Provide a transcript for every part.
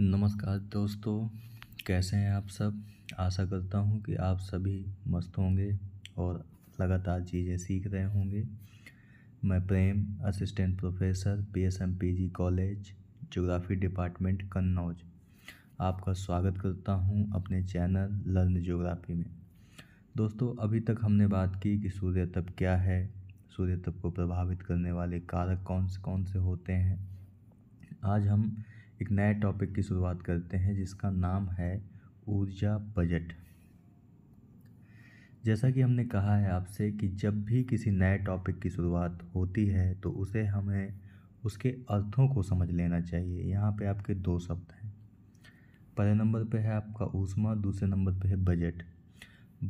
नमस्कार दोस्तों कैसे हैं आप सब आशा करता हूं कि आप सभी मस्त होंगे और लगातार चीज़ें सीख रहे होंगे मैं Prem assistant professor P S M P G college geography department Kannauj आपका स्वागत करता हूं अपने चैनल लर्न जोग्राफ़ी में दोस्तों अभी तक हमने बात की कि सूर्य तप क्या है सूर्य तप को प्रभावित करने वाले कारक कौन से कौन से होते हैं आज हम एक नए टॉपिक की शुरुआत करते हैं जिसका नाम है ऊर्जा बजट जैसा कि हमने कहा है आपसे कि जब भी किसी नए टॉपिक की शुरुआत होती है तो उसे हमें उसके अर्थों को समझ लेना चाहिए यहाँ पे आपके दो शब्द हैं पहले नंबर पे है आपका ऊष्मा दूसरे नंबर पे है बजट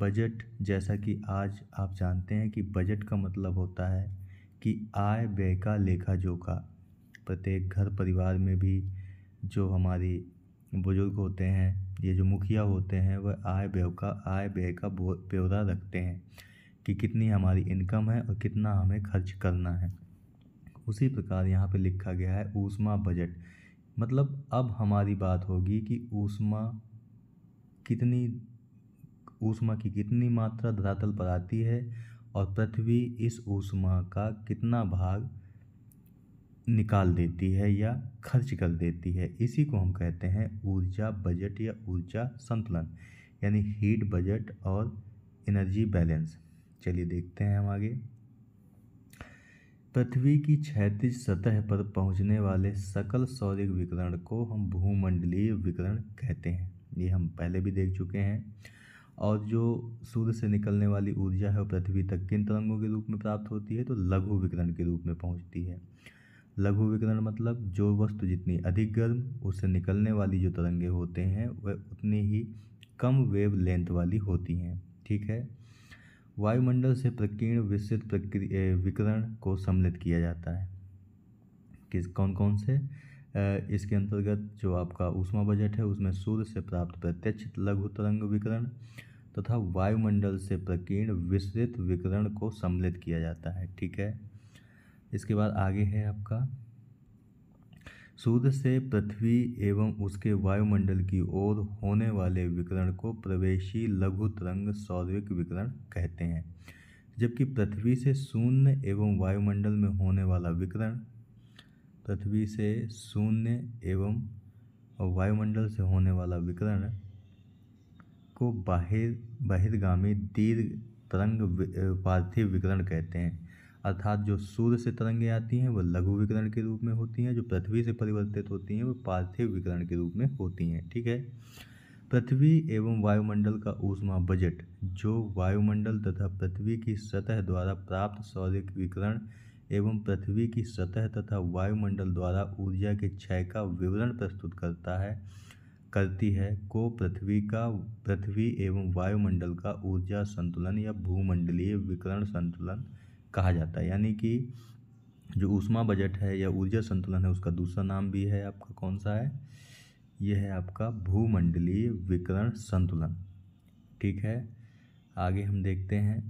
बजट जैसा कि आज आप जानते हैं कि बजट का मतलब होता है कि आय व्यय का लेखा जोखा प्रत्येक घर परिवार में भी जो हमारी बुज़ुर्ग होते हैं ये जो मुखिया होते हैं वह आय व्यय का आय व्यय का ब्यौरा रखते हैं कि कितनी हमारी इनकम है और कितना हमें खर्च करना है उसी प्रकार यहाँ पे लिखा गया है ऊषमा बजट मतलब अब हमारी बात होगी कि ऊष्मा कितनी ऊष्मा की कितनी मात्रा धरातल पर आती है और पृथ्वी इस ऊषमा का कितना भाग निकाल देती है या खर्च कर देती है इसी को हम कहते हैं ऊर्जा बजट या ऊर्जा संतुलन यानी हीट बजट और एनर्जी बैलेंस चलिए देखते हैं हम आगे पृथ्वी की क्षैतिज सतह पर पहुंचने वाले सकल सौरिक विकरण को हम भूमंडलीय विकिरण कहते हैं ये हम पहले भी देख चुके हैं और जो सूर्य से निकलने वाली ऊर्जा है वो पृथ्वी तक किन तरंगों के रूप में प्राप्त होती है तो लघु विकरण के रूप में पहुंचती है लघु विकिरण मतलब जो वस्तु जितनी अधिक गर्म उससे निकलने वाली जो तरंगे होते हैं वह उतनी ही कम वेव लेंथ वाली होती हैं ठीक है वायुमंडल से प्रकीर्ण विस्तृत प्रक्रिया विकिरण को सम्मिलित किया जाता है किस कौन कौन से इसके अंतर्गत जो आपका ऊष्मा बजट है उसमें सूर्य से प्राप्त प्रत्यक्ष लघु तरंग विकरण तथा वायुमंडल से प्रकीर्ण विस्तृत विकरण को सम्मिलित किया जाता है ठीक है इसके बाद आगे है आपका सूर्य से पृथ्वी एवं उसके वायुमंडल की ओर होने वाले विकिरण को प्रवेशी लघु तरंग सौरविक विकिरण कहते हैं जबकि पृथ्वी से शून्य एवं वायुमंडल में होने वाला विकरण पृथ्वी से शून्य एवं वायुमंडल से होने वाला विकिरण को बाहिर बहिर्गामी दीर्घ तरंग पार्थिव विकरण कहते हैं अर्थात जो सूर्य से तरंगें आती हैं वह लघु विकरण के रूप में होती हैं जो पृथ्वी से परिवर्तित होती हैं वह पार्थिव विकरण के रूप में होती हैं ठीक है पृथ्वी एवं वायुमंडल का ऊष्मा बजट जो वायुमंडल तथा पृथ्वी की सतह द्वारा प्राप्त सौर्य विकरण एवं पृथ्वी की सतह तथा वायुमंडल द्वारा ऊर्जा के क्षय का विवरण प्रस्तुत करता है करती है को पृथ्वी का पृथ्वी एवं वायुमंडल का ऊर्जा संतुलन या भूमंडलीय विकरण संतुलन कहा जाता है यानी कि जो ऊष्मा बजट है या ऊर्जा संतुलन है उसका दूसरा नाम भी है आपका कौन सा है यह है आपका भूमंडलीय विकरण संतुलन ठीक है आगे हम देखते हैं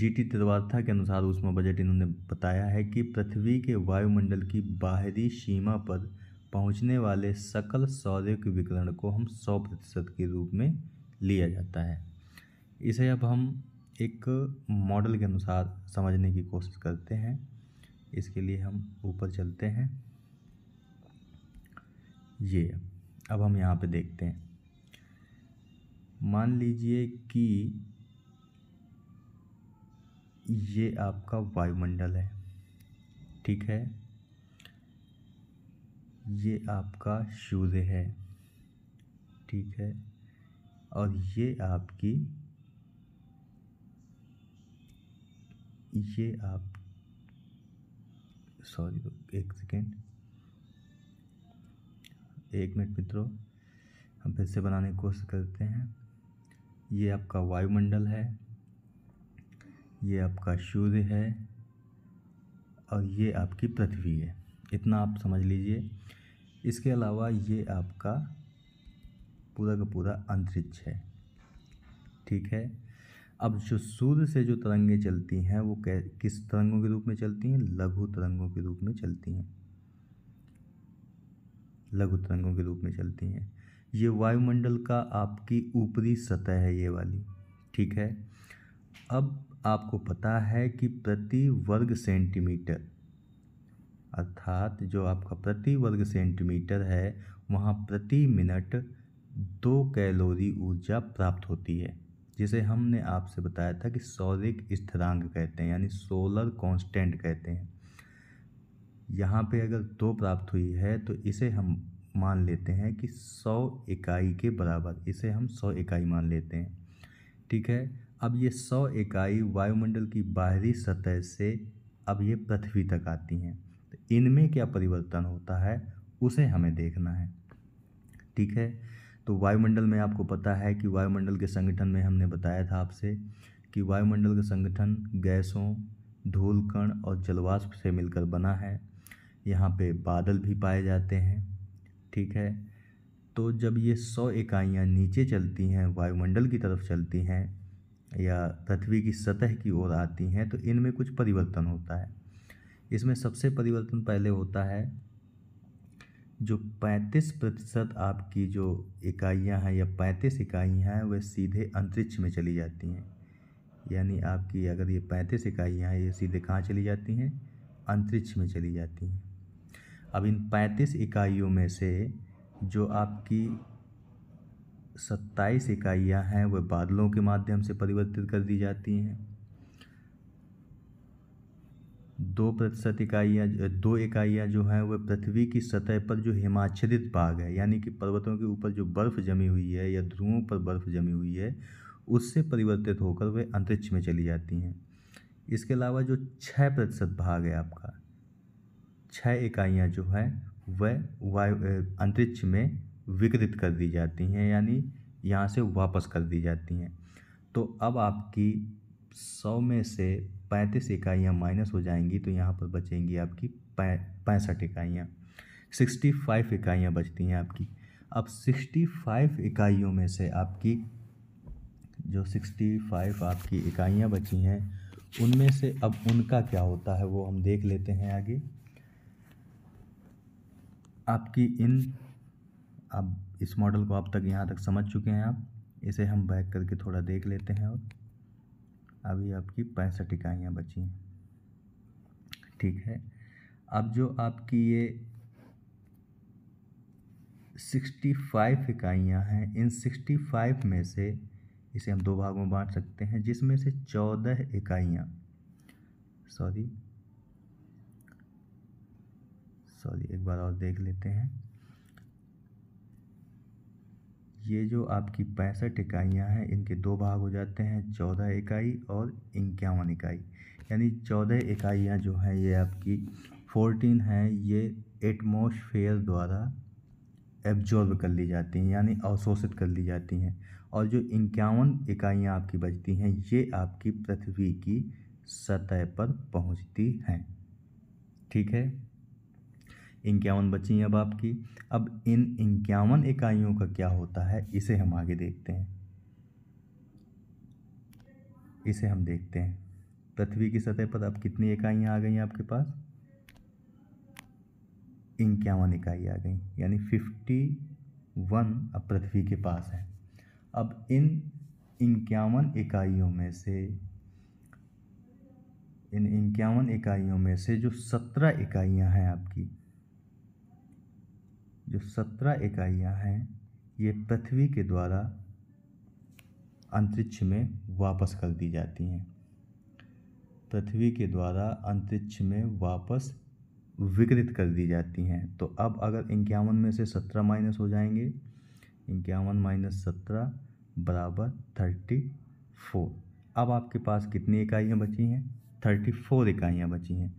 जी टी तदवार्था के अनुसार ऊष्मा बजट इन्होंने बताया है कि पृथ्वी के वायुमंडल की बाहरी सीमा पर पहुंचने वाले सकल सौर्य के विकरण को हम सौ प्रतिशत के रूप में लिया जाता है इसे अब हम एक मॉडल के अनुसार समझने की कोशिश करते हैं इसके लिए हम ऊपर चलते हैं ये अब हम यहाँ पे देखते हैं मान लीजिए कि ये आपका वायुमंडल है ठीक है ये आपका सूर्य है ठीक है और ये आपकी ये आप सॉरी एक सेकेंड एक मिनट मित्रों हम फिर से बनाने की कोशिश करते हैं ये आपका वायुमंडल है ये आपका सूर्य है और ये आपकी पृथ्वी है इतना आप समझ लीजिए इसके अलावा ये आपका पूरा का पूरा अंतरिक्ष है ठीक है अब जो सूर्य से जो तरंगें चलती हैं वो किस तरंगों के रूप में चलती हैं लघु तरंगों के रूप में चलती हैं लघु तरंगों के रूप में चलती हैं ये वायुमंडल का आपकी ऊपरी सतह है ये वाली ठीक है अब आपको पता है कि प्रति वर्ग सेंटीमीटर अर्थात जो आपका प्रति वर्ग सेंटीमीटर है वहाँ प्रति मिनट दो कैलोरी ऊर्जा प्राप्त होती है जिसे हमने आपसे बताया था कि सौरिक स्थिरांक कहते हैं यानी सोलर कांस्टेंट कहते हैं यहाँ पे अगर दो प्राप्त हुई है तो इसे हम मान लेते हैं कि सौ इकाई के बराबर इसे हम सौ इकाई मान लेते हैं ठीक है अब ये सौ इकाई वायुमंडल की बाहरी सतह से अब ये पृथ्वी तक आती हैं तो इनमें क्या परिवर्तन होता है उसे हमें देखना है ठीक है तो वायुमंडल में आपको पता है कि वायुमंडल के संगठन में हमने बताया था आपसे कि वायुमंडल का संगठन गैसों धूल कण और जलवाष्प से मिलकर बना है यहाँ पे बादल भी पाए जाते हैं ठीक है तो जब ये सौ इकाइयाँ नीचे चलती हैं वायुमंडल की तरफ चलती हैं या पृथ्वी की सतह की ओर आती हैं तो इनमें कुछ परिवर्तन होता है इसमें सबसे परिवर्तन पहले होता है जो 35 प्रतिशत आपकी जो इकाइयां हैं या 35 इकाई हैं वह सीधे अंतरिक्ष में चली जाती हैं यानी आपकी अगर ये 35 इकाइयां हैं ये सीधे कहाँ चली जाती हैं अंतरिक्ष में चली जाती हैं अब इन 35 इकाइयों में से जो आपकी 27 इकाइयां हैं वह बादलों के माध्यम से परिवर्तित कर दी जाती हैं दो प्रतिशत इकाइयाँ दो इकाइयाँ जो हैं वह पृथ्वी की सतह पर जो हिमाच्छदित भाग है यानी कि पर्वतों के ऊपर जो बर्फ़ जमी हुई है या ध्रुवों पर बर्फ़ जमी हुई है उससे परिवर्तित होकर वे अंतरिक्ष में चली जाती हैं इसके अलावा जो छः प्रतिशत भाग है आपका छः इकाइयाँ जो हैं वह वायु अंतरिक्ष में विकृत कर दी जाती हैं यानी यहाँ से वापस कर दी जाती हैं तो अब आपकी सौ में से पैंतीस इकाइयाँ माइनस हो जाएंगी तो यहाँ पर बचेंगी आपकी पैंसठ इकाइयाँ सिक्सटी फाइव इकाइयाँ बचती हैं आपकी अब सिक्सटी फाइव इकाइयों में से आपकी जो सिक्सटी फाइव आपकी इकाइयाँ बची हैं उनमें से अब उनका क्या होता है वो हम देख लेते हैं आगे आपकी इन अब इस मॉडल को अब तक यहाँ तक समझ चुके हैं आप इसे हम बैक करके थोड़ा देख लेते हैं और अभी आपकी पैंसठ इकाइयाँ बची हैं ठीक है अब जो आपकी ये सिक्सटी फाइव इकाइयाँ हैं इन सिक्सटी फाइव में से इसे हम दो भागों में बांट सकते हैं जिसमें से चौदह इकाइयाँ सॉरी सॉरी एक बार और देख लेते हैं ये जो आपकी पैंसठ इकाइयाँ हैं इनके दो भाग हो जाते हैं चौदह इकाई और इक्यावन इकाई यानी चौदह इकाइयाँ जो हैं ये आपकी फोर्टीन हैं ये एटमोसफेयर द्वारा एब्जॉर्ब कर ली जाती हैं यानी अवशोषित कर ली जाती हैं और जो इक्यावन इकाइयाँ आपकी बचती हैं ये आपकी पृथ्वी की सतह पर पहुँचती हैं ठीक है इक्यावन बची हैं अब आपकी अब इन इक्यावन इकाइयों का क्या होता है इसे हम आगे देखते हैं इसे हम देखते हैं पृथ्वी की सतह पर अब कितनी इकाइयाँ आ गई हैं आपके पास इक्यावन इकाई आ गई यानी फिफ्टी वन अब पृथ्वी के पास है अब इन इक्यावन इकाइयों में से इन इक्यावन इकाइयों में से जो सत्रह इकाइयां हैं आपकी जो सत्रह इकाइयाँ हैं ये पृथ्वी के द्वारा अंतरिक्ष में वापस कर दी जाती हैं पृथ्वी के द्वारा अंतरिक्ष में वापस विकृत कर दी जाती हैं तो अब अगर इक्यावन में से सत्रह माइनस हो जाएंगे इक्यावन माइनस सत्रह बराबर थर्टी फोर अब आपके पास कितनी इकाइयाँ बची हैं थर्टी फोर इकाइयाँ बची हैं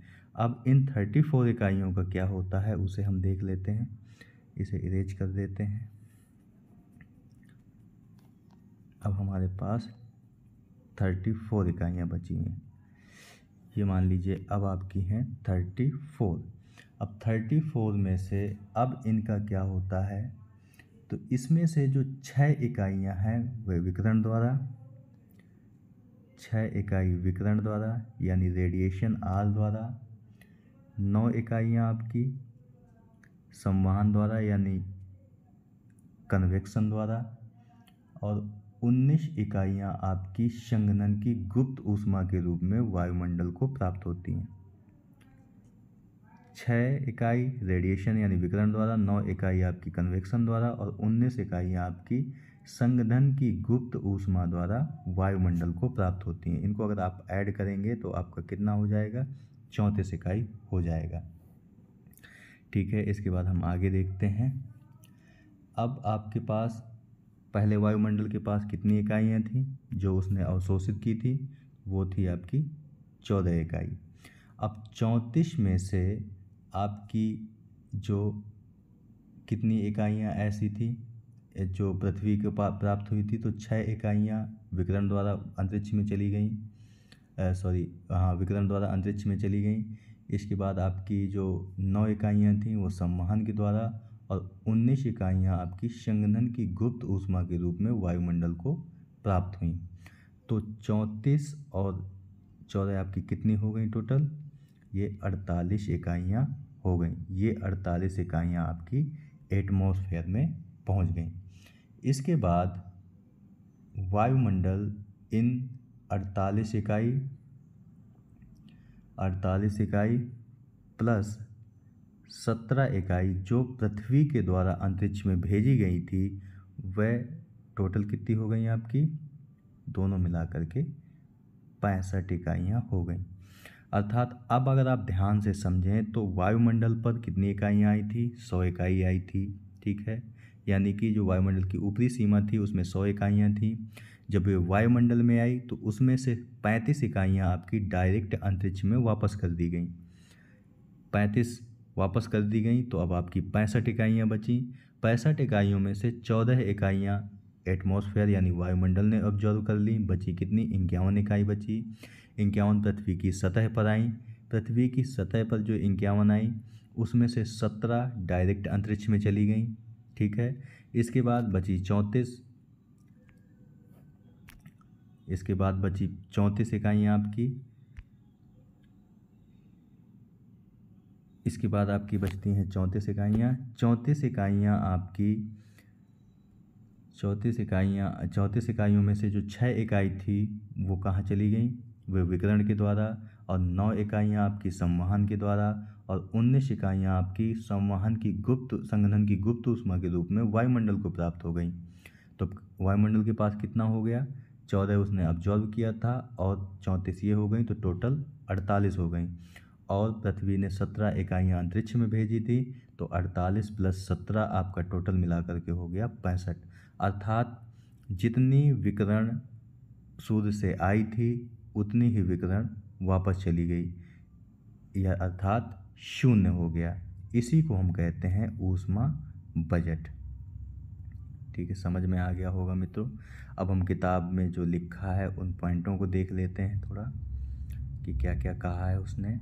अब इन थर्टी फोर इकाइयों का क्या होता है उसे हम देख लेते हैं इसे इरेज कर देते हैं अब हमारे पास थर्टी फोर इकाइयाँ बची हैं ये मान लीजिए अब आपकी हैं थर्टी फोर अब थर्टी फोर में से अब इनका क्या होता है तो इसमें से जो छः इकाइयाँ हैं वे विकरण द्वारा छः इकाई विकरण द्वारा यानी रेडिएशन आर द्वारा नौ इकाइयाँ आपकी संवहन द्वारा यानी कन्वेक्शन द्वारा और 19 इकाइयां आपकी संघनन की गुप्त ऊष्मा के रूप में वायुमंडल को प्राप्त होती हैं छः इकाई रेडिएशन यानी विकरण द्वारा नौ इकाई आपकी कन्वेक्शन द्वारा और उन्नीस इकाइयाँ आपकी संगधन की गुप्त ऊष्मा द्वारा वायुमंडल को प्राप्त होती हैं इनको अगर आप ऐड करेंगे तो आपका कितना हो जाएगा चौंतीस इकाई हो जाएगा ठीक है इसके बाद हम आगे देखते हैं अब आपके पास पहले वायुमंडल के पास कितनी इकाइयाँ थीं जो उसने अवशोषित की थी वो थी आपकी चौदह इकाई अब चौंतीस में से आपकी जो कितनी इकाइयाँ ऐसी थी जो पृथ्वी के प्राप्त हुई थी तो छः इकाइयाँ विकरण द्वारा अंतरिक्ष में चली गई सॉरी हाँ विकरण द्वारा अंतरिक्ष में चली गई इसके बाद आपकी जो नौ इकाइयाँ थीं वो सम्मान के द्वारा और उन्नीस इकाइयाँ आपकी संघनन की गुप्त ऊष्मा के रूप में वायुमंडल को प्राप्त हुई तो चौंतीस और चौदह आपकी कितनी हो गई टोटल ये अड़तालीस इकाइयाँ हो गई ये अड़तालीस इकाइयाँ आपकी एटमोसफेयर में पहुँच गई इसके बाद वायुमंडल इन अड़तालीस इकाई अड़तालीस इकाई प्लस सत्रह इकाई जो पृथ्वी के द्वारा अंतरिक्ष में भेजी गई थी वह टोटल कितनी हो गई आपकी दोनों मिला करके पैंसठ इकाइयाँ हो गई अर्थात अब अगर आप ध्यान से समझें तो वायुमंडल पर कितनी इकाइयाँ आई थी सौ इकाई आई थी ठीक है यानी कि जो वायुमंडल की ऊपरी सीमा थी उसमें सौ इकाइयाँ थीं जब वे वायुमंडल में आई तो उसमें से पैंतीस इकाइयाँ आपकी डायरेक्ट अंतरिक्ष में वापस कर दी गई पैंतीस वापस कर दी गई तो अब आपकी पैंसठ इकाइयाँ बची पैंसठ इकाइयों में से चौदह इकाइयाँ एटमॉस्फेयर यानी वायुमंडल ने ऑब्जर्व कर ली बची कितनी इक्यावन इकाई बची इक्यावन पृथ्वी की सतह पर आई पृथ्वी की सतह पर जो इक्यावन आई उसमें से सत्रह डायरेक्ट अंतरिक्ष में चली गई ठीक है इसके बाद बची चौंतीस इसके बाद बची चौंतीस इकाइयाँ आपकी इसके बाद आपकी बचती हैं चौंतीस इकाइयाँ चौंतीस इकाइयाँ आपकी चौंतीस इकाइयाँ चौंतीस इकाइयों में से जो छः इकाई थी वो कहाँ चली गई वे विकरण के द्वारा और नौ इकाइयाँ आपकी संवहन के द्वारा और उन्नीस इकाइयाँ आपकी संवहन की गुप्त संगठन की गुप्त उष्मा के रूप में वायुमंडल को प्राप्त हो गई तो वायुमंडल के पास कितना हो गया चौदह उसने ऑब्जॉर्व किया था और चौंतीस ये हो गई तो टोटल अड़तालीस हो गई और पृथ्वी ने सत्रह इकाइयाँ अंतरिक्ष में भेजी थी तो अड़तालीस प्लस सत्रह आपका टोटल मिला करके हो गया पैंसठ अर्थात जितनी विकरण सूर्य से आई थी उतनी ही विकरण वापस चली गई यह अर्थात शून्य हो गया इसी को हम कहते हैं ऊष्मा बजट ठीक है समझ में आ गया होगा मित्रों अब हम किताब में जो लिखा है उन पॉइंटों को देख लेते हैं थोड़ा कि क्या क्या कहा है उसने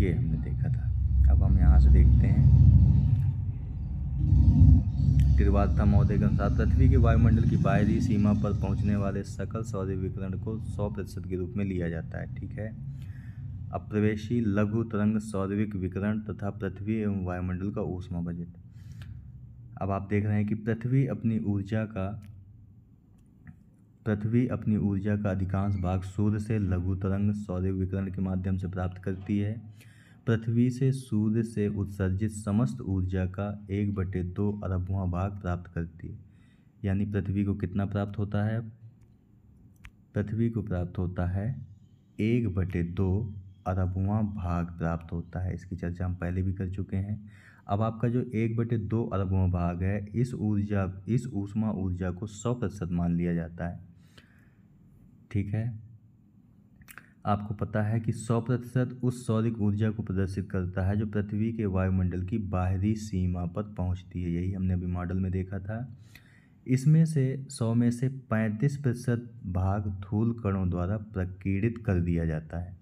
ये हमने देखा था अब हम यहाँ से देखते हैं त्रिवाधता महोदय के अनुसार पृथ्वी के वायुमंडल की बाहरी सीमा पर पहुँचने वाले सकल सौदे विकरण को 100 प्रतिशत के रूप में लिया जाता है ठीक है अप्रवेशी लघु तरंग सौरविक विकरण तथा पृथ्वी एवं वायुमंडल का ऊष्मा बजट अब आप देख रहे हैं कि पृथ्वी अपनी ऊर्जा का पृथ्वी अपनी ऊर्जा का अधिकांश भाग सूर्य से लघु तरंग सौर्य विकरण के माध्यम से प्राप्त करती है पृथ्वी से सूर्य से उत्सर्जित समस्त ऊर्जा का एक बटे दो अरबवा भाग प्राप्त करती है यानी पृथ्वी को कितना प्राप्त होता है पृथ्वी को प्राप्त होता है एक बटे दो अरबवा भाग प्राप्त होता है इसकी चर्चा हम पहले भी कर चुके हैं अब आपका जो एक बटे दो अरबवा भाग है इस ऊर्जा इस ऊष्मा ऊर्जा को सौ प्रतिशत मान लिया जाता है ठीक है आपको पता है कि सौ प्रतिशत उस सौरिक ऊर्जा को प्रदर्शित करता है जो पृथ्वी के वायुमंडल की बाहरी सीमा पर पहुंचती है यही हमने अभी मॉडल में देखा था इसमें से सौ में से पैंतीस प्रतिशत भाग धूल कणों द्वारा प्रकीड़ित कर दिया जाता है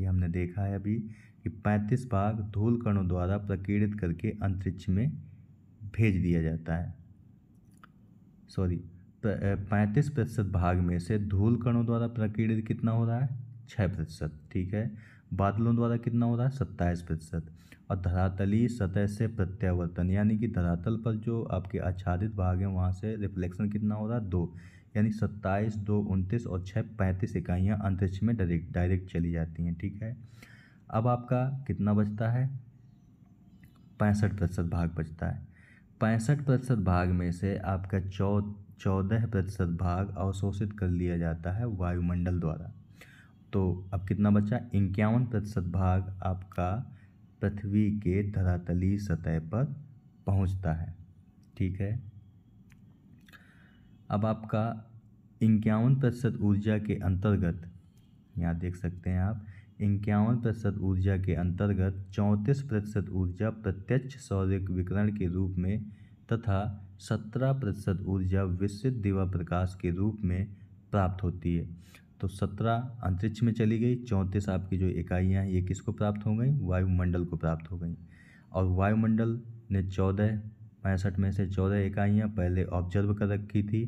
ये हमने देखा है अभी कि पैंतीस भाग धूल कणों द्वारा प्रकीड़ित करके अंतरिक्ष में भेज दिया जाता है सॉरी पैंतीस प्रतिशत भाग में से धूल कणों द्वारा प्रकीड़ित कितना हो रहा है छः प्रतिशत ठीक है बादलों द्वारा कितना हो रहा है सत्ताईस प्रतिशत और धरातली सतह से प्रत्यावर्तन यानी कि धरातल पर जो आपके आच्छादित भाग हैं वहाँ से रिफ्लेक्शन कितना हो रहा है दो यानी सत्ताईस दो उनतीस और छः पैंतीस इकाइयाँ अंतरिक्ष में डायरेक्ट डायरेक्ट चली जाती हैं ठीक है अब आपका कितना बचता है पैंसठ प्रतिशत भाग बचता है पैंसठ प्रतिशत भाग में से आपका चौ चौदह प्रतिशत भाग अवशोषित कर लिया जाता है वायुमंडल द्वारा तो अब कितना बचा इक्यावन प्रतिशत भाग आपका पृथ्वी के धरातली सतह पर पहुंचता है ठीक है अब आपका इक्यावन प्रतिशत ऊर्जा के अंतर्गत यहाँ देख सकते हैं आप इक्यावन प्रतिशत ऊर्जा के अंतर्गत चौंतीस प्रतिशत ऊर्जा प्रत्यक्ष सौर्य विकरण के रूप में तथा सत्रह प्रतिशत ऊर्जा विस्तृत दिवा प्रकाश के रूप में प्राप्त होती है तो सत्रह अंतरिक्ष में चली गई चौंतीस आपकी जो इकाइयाँ हैं ये किसको प्राप्त हो गई वायुमंडल को प्राप्त हो गई और वायुमंडल ने चौदह पैंसठ में से चौदह इकाइयाँ पहले ऑब्जर्व कर रखी थी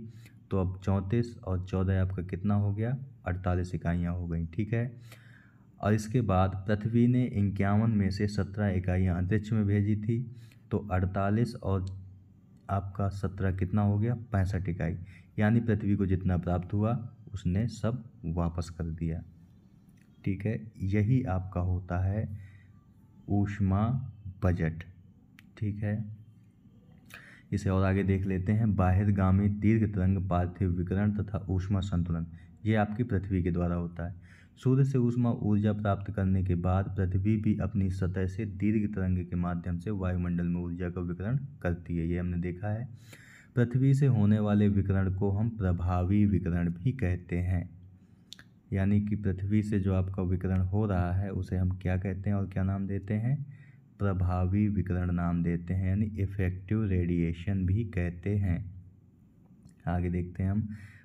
तो अब चौंतीस और चौदह आपका कितना हो गया अड़तालीस इकाइयाँ हो गई ठीक है और इसके बाद पृथ्वी ने इक्यावन में से सत्रह इकाइयाँ अंतरिक्ष में भेजी थी तो अड़तालीस और आपका सत्रह कितना हो गया पैंसठ इकाई यानी पृथ्वी को जितना प्राप्त हुआ उसने सब वापस कर दिया ठीक है यही आपका होता है ऊष्मा बजट ठीक है इसे और आगे देख लेते हैं बाहिरगामी दीर्घ तरंग पार्थिव विकरण तथा ऊष्मा संतुलन ये आपकी पृथ्वी के द्वारा होता है सूर्य से ऊष्मा ऊर्जा प्राप्त करने के बाद पृथ्वी भी अपनी सतह से दीर्घ तरंग के माध्यम से वायुमंडल में ऊर्जा का विकरण करती है ये हमने देखा है पृथ्वी से होने वाले विकरण को हम प्रभावी विकरण भी कहते हैं यानी कि पृथ्वी से जो आपका विकरण हो रहा है उसे हम क्या कहते हैं और क्या नाम देते हैं प्रभावी विकिरण नाम देते हैं यानी इफेक्टिव रेडिएशन भी कहते हैं आगे देखते हैं हम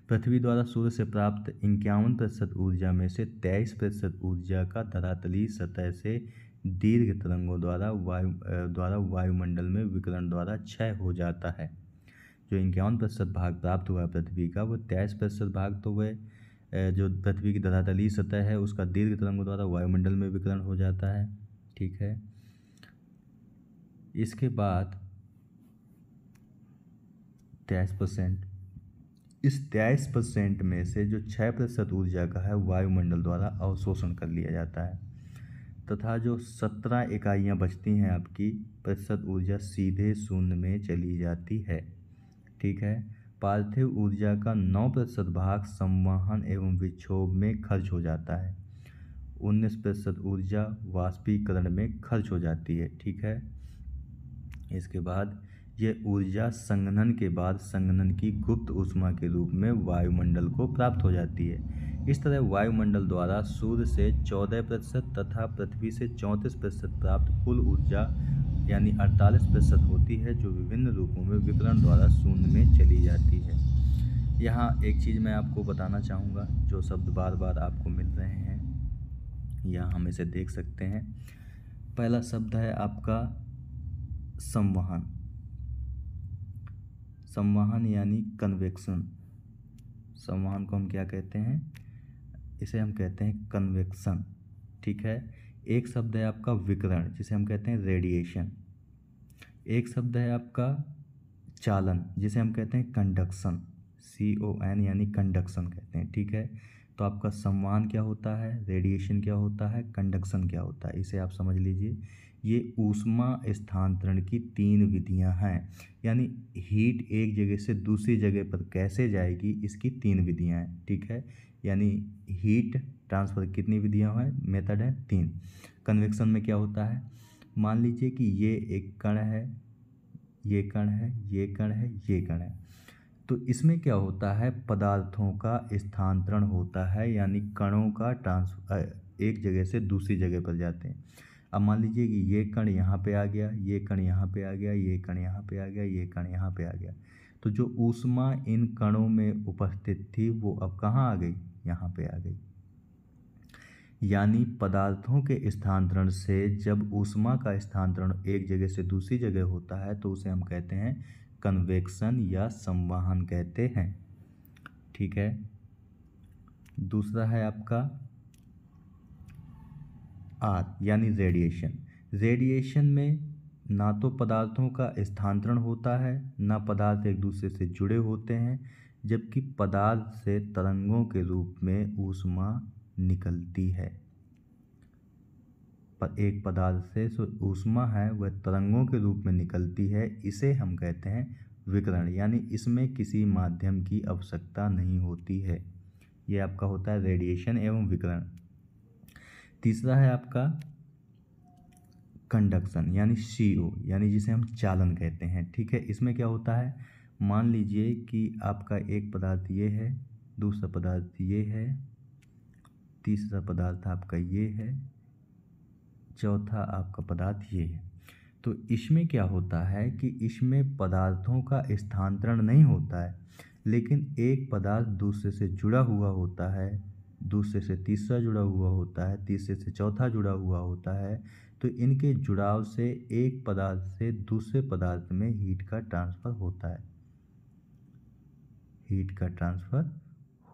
पृथ्वी द्वारा सूर्य से प्राप्त इक्यावन प्रतिशत ऊर्जा में से तेईस प्रतिशत ऊर्जा का धरातली सतह से दीर्घ तरंगों द्वारा वायु द्वारा वायुमंडल में विकरण द्वारा क्षय हो जाता है जो इक्यावन प्रतिशत भाग प्राप्त हुआ है पृथ्वी का वो तेईस प्रतिशत भाग तो वह जो पृथ्वी की धरातली सतह है उसका दीर्घ तरंगों द्वारा वायुमंडल में विकरण हो जाता है ठीक है इसके बाद तेईस परसेंट इस तेईस परसेंट में से जो छः प्रतिशत ऊर्जा का है वायुमंडल द्वारा अवशोषण कर लिया जाता है तथा जो सत्रह इकाइयाँ बचती हैं आपकी प्रतिशत ऊर्जा सीधे शून्य में चली जाती है ठीक है पार्थिव ऊर्जा का नौ प्रतिशत भाग संवहन एवं विक्षोभ में खर्च हो जाता है उन्नीस प्रतिशत ऊर्जा वाष्पीकरण में खर्च हो जाती है ठीक है इसके बाद यह ऊर्जा संघनन के बाद संघनन की गुप्त ऊष्मा के रूप में वायुमंडल को प्राप्त हो जाती है इस तरह वायुमंडल द्वारा सूर्य से 14 प्रतिशत तथा पृथ्वी से चौंतीस प्रतिशत प्राप्त कुल ऊर्जा यानी 48 प्रतिशत होती है जो विभिन्न रूपों में विकरण द्वारा शून्य में चली जाती है यहाँ एक चीज़ मैं आपको बताना चाहूँगा जो शब्द बार बार आपको मिल रहे हैं यहाँ हम इसे देख सकते हैं पहला शब्द है आपका संवहन संवहन यानी कन्वेक्शन संवहन को हम क्या कहते हैं इसे हम कहते हैं कन्वेक्शन ठीक है एक शब्द है आपका विकरण जिसे हम कहते हैं रेडिएशन एक शब्द है आपका चालन जिसे हम कहते हैं कंडक्शन सी ओ एन यानी कंडक्शन कहते हैं ठीक है तो आपका सम्मान क्या होता है रेडिएशन क्या होता है कंडक्शन क्या होता है इसे आप समझ लीजिए ये ऊष्मा स्थानांतरण की तीन विधियां हैं यानी हीट एक जगह से दूसरी जगह पर कैसे जाएगी इसकी तीन विधियां हैं ठीक है यानी हीट ट्रांसफ़र कितनी विधियां हैं मेथड है तीन कन्वेक्शन में क्या होता है मान लीजिए कि ये एक कण है ये कण है ये कण है ये कण है तो इसमें क्या होता है पदार्थों का स्थानांतरण होता है यानी कणों का ट्रांस एक जगह से दूसरी जगह पर जाते हैं अब मान लीजिए कि ये कण यहाँ पे आ गया ये कण यहाँ पे आ गया ये कण यहाँ पे आ गया ये कण यहाँ पे आ गया तो जो ऊष्मा इन कणों में उपस्थित थी वो अब कहाँ आ गई यहाँ पे आ गई यानी पदार्थों के स्थानांतरण से जब ऊष्मा का स्थानांतरण एक जगह से दूसरी जगह होता है तो उसे हम कहते हैं कन्वेक्शन या संवाहन कहते हैं ठीक है दूसरा है आपका आर यानी रेडिएशन रेडिएशन में ना तो पदार्थों का स्थानांतरण होता है ना पदार्थ एक दूसरे से जुड़े होते हैं जबकि पदार्थ से तरंगों के रूप में ऊष्मा निकलती है पर एक पदार्थ से जो ऊष्मा है वह तरंगों के रूप में निकलती है इसे हम कहते हैं विकरण यानी इसमें किसी माध्यम की आवश्यकता नहीं होती है ये आपका होता है रेडिएशन एवं विकरण तीसरा है आपका कंडक्शन यानी सी ओ यानी जिसे हम चालन कहते हैं ठीक है इसमें क्या होता है मान लीजिए कि आपका एक पदार्थ ये है दूसरा पदार्थ ये है तीसरा पदार्थ आपका ये है चौथा आपका पदार्थ ये है तो इसमें क्या होता है कि इसमें पदार्थों का स्थानांतरण नहीं होता है लेकिन एक पदार्थ दूसरे से जुड़ा हुआ होता है दूसरे से तीसरा जुड़ा हुआ होता है तीसरे से चौथा जुड़ा हुआ होता है तो इनके जुड़ाव से एक पदार्थ से दूसरे पदार्थ में हीट का ट्रांसफ़र होता है हीट का ट्रांसफ़र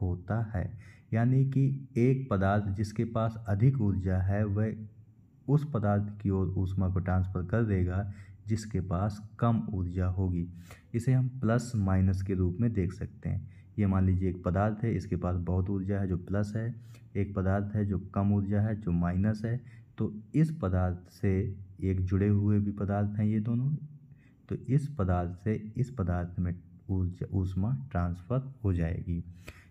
होता है यानी कि एक पदार्थ जिसके पास अधिक ऊर्जा है वह उस पदार्थ की ओर ऊष्मा को ट्रांसफ़र कर देगा जिसके पास कम ऊर्जा होगी इसे हम प्लस माइनस के रूप में देख सकते हैं ये मान लीजिए एक पदार्थ है इसके पास बहुत ऊर्जा है जो प्लस है एक पदार्थ है जो कम ऊर्जा है जो माइनस है तो इस पदार्थ से एक जुड़े हुए भी पदार्थ हैं ये दोनों तो इस पदार्थ से इस पदार्थ में ऊर्जा ऊष्मा ट्रांसफ़र हो जाएगी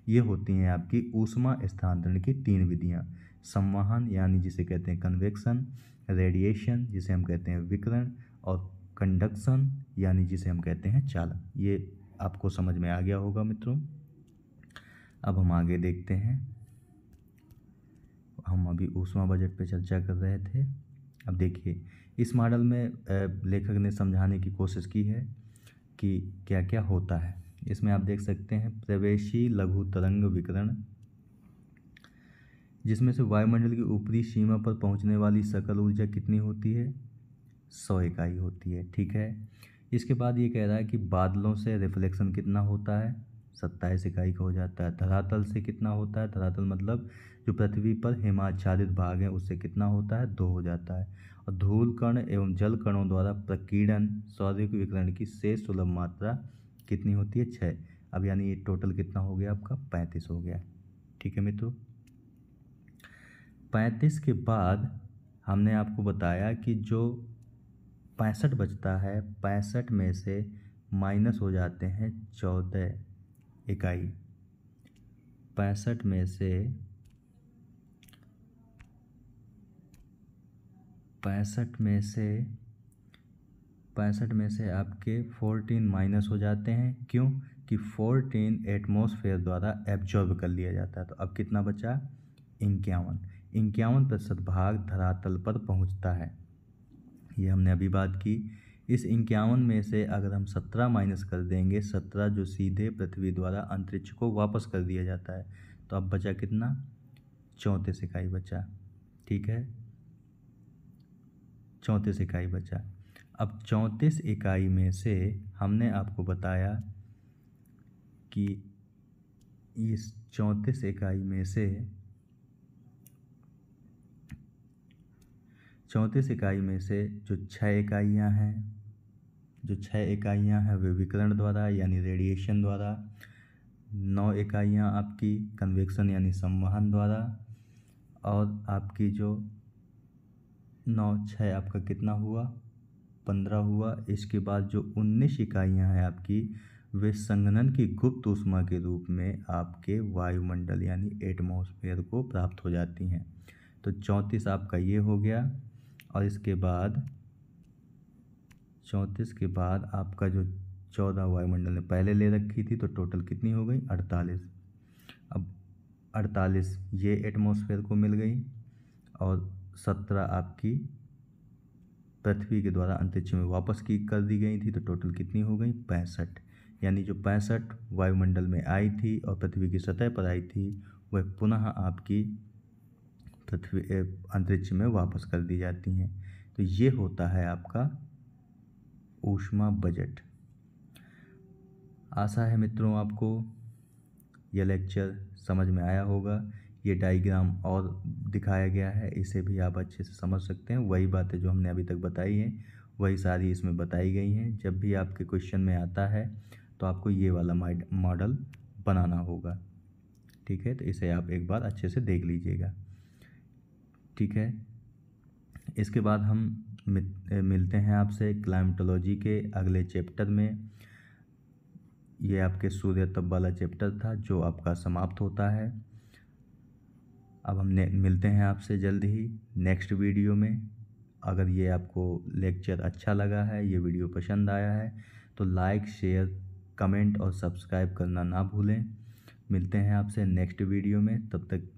ये होती हैं आपकी ऊष्मा स्थानांतरण की तीन विधियाँ संवहन यानी जिसे कहते हैं कन्वेक्शन रेडिएशन जिसे हम कहते हैं विकरण और कंडक्शन यानी जिसे हम कहते हैं चालन ये आपको समझ में आ गया होगा मित्रों अब हम आगे देखते हैं हम अभी ऊसवा बजट पर चर्चा कर रहे थे अब देखिए इस मॉडल में लेखक ने समझाने की कोशिश की है कि क्या क्या होता है इसमें आप देख सकते हैं प्रवेशी लघु तरंग विकरण जिसमें से वायुमंडल की ऊपरी सीमा पर पहुंचने वाली सकल ऊर्जा कितनी होती है सौ इकाई होती है ठीक है इसके बाद ये कह रहा है कि बादलों से रिफ्लेक्शन कितना होता है सत्ताईस इकाई का हो जाता है धरातल से कितना होता है धरातल मतलब जो पृथ्वी पर हिमाच्छादित भाग है उससे कितना होता है दो हो जाता है और धूल कण एवं जल कणों द्वारा प्रकीर्णन सौर्य विकरण की शेष सुलभ मात्रा कितनी होती है छः अब यानी ये टोटल कितना हो गया आपका पैंतीस हो गया ठीक है मित्रों पैंतीस के बाद हमने आपको बताया कि जो पैंसठ बचता है पैंसठ में से माइनस हो जाते हैं चौदह इकाई पैंसठ में से पैंसठ में से पैंसठ में से आपके फोर्टीन माइनस हो जाते हैं क्यों कि फोर्टीन एटमोसफेयर द्वारा एब्जॉर्ब कर लिया जाता है तो अब कितना बचा इक्यावन इक्यावन प्रतिशत भाग धरातल पर पहुंचता है ये हमने अभी बात की इस इक्यावन में से अगर हम सत्रह माइनस कर देंगे सत्रह जो सीधे पृथ्वी द्वारा अंतरिक्ष को वापस कर दिया जाता है तो अब बचा कितना चौंतीस इकाई बचा ठीक है चौंतीस इकाई बचा अब चौंतीस इकाई में से हमने आपको बताया कि इस चौंतीस इकाई में से चौंतीस इकाई में से जो छः इकाइयाँ हैं जो छः इकाइयाँ हैं वे विकरण द्वारा यानी रेडिएशन द्वारा नौ इकाइयाँ आपकी कन्वेक्शन यानी संवहन द्वारा और आपकी जो नौ छः आपका कितना हुआ पंद्रह हुआ इसके बाद जो उन्नीस इकाइयाँ हैं आपकी वे संगनन की गुप्त उष्मा के रूप में आपके वायुमंडल यानी एटमोसफेयर को प्राप्त हो जाती हैं तो चौंतीस आपका ये हो गया और इसके बाद चौंतीस के बाद आपका जो चौदह वायुमंडल ने पहले ले रखी थी तो टोटल कितनी हो गई अड़तालीस अब अड़तालीस ये एटमॉस्फेयर को मिल गई और सत्रह आपकी पृथ्वी के द्वारा अंतरिक्ष में वापस की कर दी गई थी तो टोटल कितनी हो गई पैंसठ यानी जो पैंसठ वायुमंडल में आई थी और पृथ्वी की सतह पर आई थी वह पुनः आपकी पृथ्वी अंतरिक्ष में वापस कर दी जाती हैं तो ये होता है आपका ऊष्मा बजट आशा है मित्रों आपको यह लेक्चर समझ में आया होगा ये डायग्राम और दिखाया गया है इसे भी आप अच्छे से समझ सकते हैं वही बातें जो हमने अभी तक बताई हैं वही सारी इसमें बताई गई हैं जब भी आपके क्वेश्चन में आता है तो आपको ये वाला मॉडल बनाना होगा ठीक है तो इसे आप एक बार अच्छे से देख लीजिएगा ठीक है इसके बाद हम मिलते हैं आपसे क्लाइमेटोलॉजी के अगले चैप्टर में ये आपके सूर्य तब वाला चैप्टर था जो आपका समाप्त होता है अब हम मिलते हैं आपसे जल्द ही नेक्स्ट वीडियो में अगर ये आपको लेक्चर अच्छा लगा है ये वीडियो पसंद आया है तो लाइक शेयर कमेंट और सब्सक्राइब करना ना भूलें मिलते हैं आपसे नेक्स्ट वीडियो में तब तक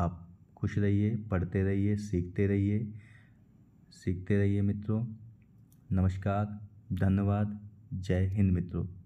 आप खुश रहिए पढ़ते रहिए सीखते रहिए सीखते रहिए मित्रों नमस्कार धन्यवाद जय हिंद मित्रों